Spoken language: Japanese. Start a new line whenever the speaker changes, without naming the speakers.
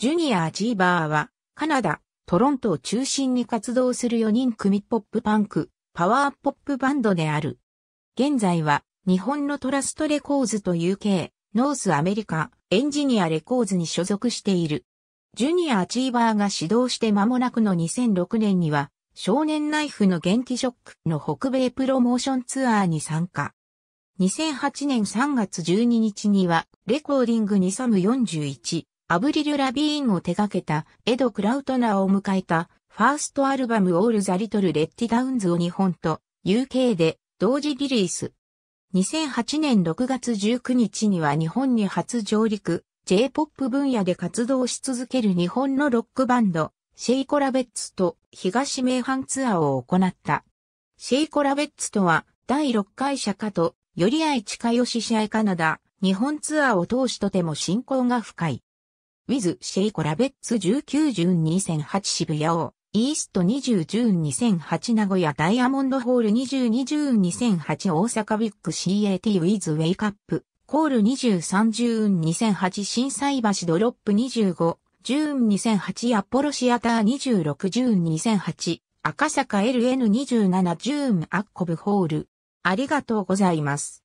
ジ
ュニア・アチーバーは、カナダ、トロントを中心に活動する4人組ポップパンク、パワーポップバンドである。現在は、日本のトラストレコーズと UK、ノースアメリカ、エンジニアレコーズに所属している。ジュニア・アチーバーが指導して間もなくの2006年には、少年ナイフの元気ショックの北米プロモーションツアーに参加。2008年3月12日には、レコーディングにサム41、アブリル・ラビーンを手掛けたエド・クラウトナーを迎えたファーストアルバムオール・ザ・リトル・レッティ・ダウンズを日本と UK で同時リリース。2008年6月19日には日本に初上陸、J-POP 分野で活動し続ける日本のロックバンド、シェイコラベッツと東名阪ツアーを行った。シェイコラベッツとは第6回社かと、より愛近吉試合カナダ、日本ツアーを通しとても親交が深い。ウィズ・シェイコ・ラベッツ19順2008渋谷王、イースト20順2008名古屋ダイヤモンドホール22順2008大阪ビッグ CAT ウィズ・ウェイカップ、コール23順2008震災橋ドロップ25、ン2008アポロシアター26順2008、赤坂 LN27 ジューンアッコブホール。ありがとうございます。